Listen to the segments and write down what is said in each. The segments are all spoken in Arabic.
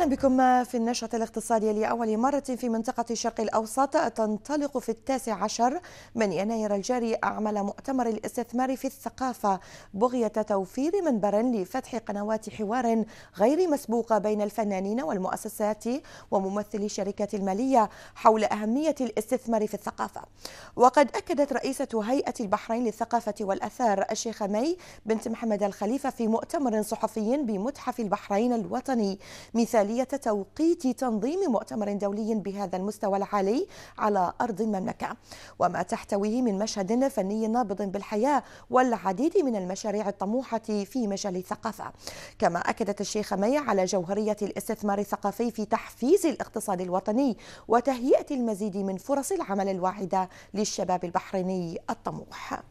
أهلا بكم في النشرة الاقتصادية لأول مرة في منطقة الشرق الأوسط تنطلق في التاسع عشر من يناير الجاري أعمال مؤتمر الاستثمار في الثقافة بغية توفير منبر لفتح قنوات حوار غير مسبوقة بين الفنانين والمؤسسات وممثلي الشركات المالية حول أهمية الاستثمار في الثقافة وقد أكدت رئيسة هيئة البحرين للثقافة والأثار الشيخة مي بنت محمد الخليفة في مؤتمر صحفي بمتحف البحرين الوطني مثال عملية توقيت تنظيم مؤتمر دولي بهذا المستوى العالي على أرض المملكة وما تحتويه من مشهد فني نابض بالحياة والعديد من المشاريع الطموحة في مجال الثقافة كما أكدت الشيخة مي على جوهرية الاستثمار الثقافي في تحفيز الاقتصاد الوطني وتهيئة المزيد من فرص العمل الواعدة للشباب البحريني الطموح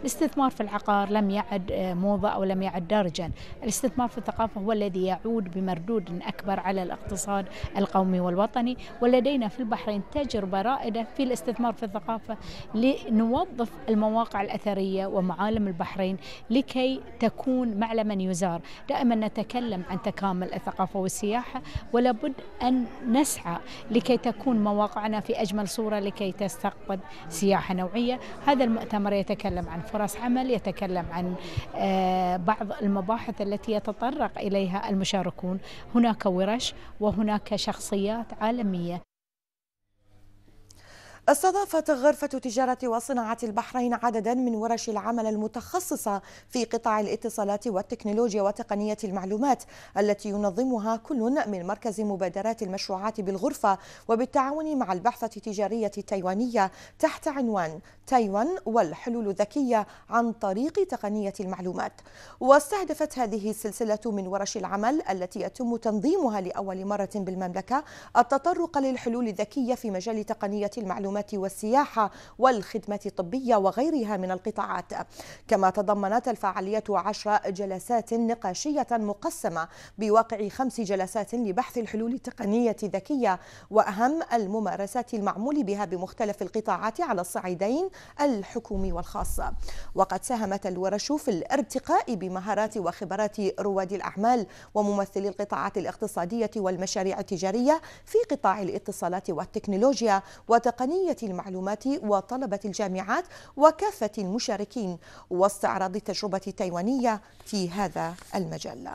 الاستثمار في العقار لم يعد آه، موضة أو لم يعد درجا الاستثمار في الثقافة هو الذي يعود بمردود أكبر على الاقتصاد القومي والوطني ولدينا في البحرين تجربة رائدة في الاستثمار في الثقافة لنوظف المواقع الأثرية ومعالم البحرين لكي تكون معلما يزار دائما نتكلم عن تكامل الثقافة والسياحة ولابد أن نسعى لكي تكون مواقعنا في أجمل صورة لكي تستقبل سياحة نوعية هذا المؤتمر يتكلم يتكلم عن فرص عمل يتكلم عن آه، بعض المباحث التي يتطرق إليها المشاركون هناك ورش وهناك شخصيات عالمية استضافت غرفة تجارة وصناعة البحرين عددا من ورش العمل المتخصصة في قطاع الاتصالات والتكنولوجيا وتقنية المعلومات التي ينظمها كل من مركز مبادرات المشروعات بالغرفة وبالتعاون مع البعثة التجارية التايوانية تحت عنوان تايوان والحلول الذكية عن طريق تقنية المعلومات واستهدفت هذه السلسلة من ورش العمل التي يتم تنظيمها لأول مرة بالمملكة التطرق للحلول الذكية في مجال تقنية المعلومات المعلومات والسياحة والخدمة الطبية وغيرها من القطاعات كما تضمنت الفعالية عشر جلسات نقاشية مقسمة بواقع خمس جلسات لبحث الحلول التقنية الذكية وأهم الممارسات المعمول بها بمختلف القطاعات على الصعيدين الحكومي والخاص وقد ساهمت الورش في الارتقاء بمهارات وخبرات رواد الأعمال وممثلي القطاعات الاقتصادية والمشاريع التجارية في قطاع الاتصالات والتكنولوجيا وتقنية تقنية المعلومات وطلبة الجامعات وكافة المشاركين واستعراض التجربة التايوانية في هذا المجال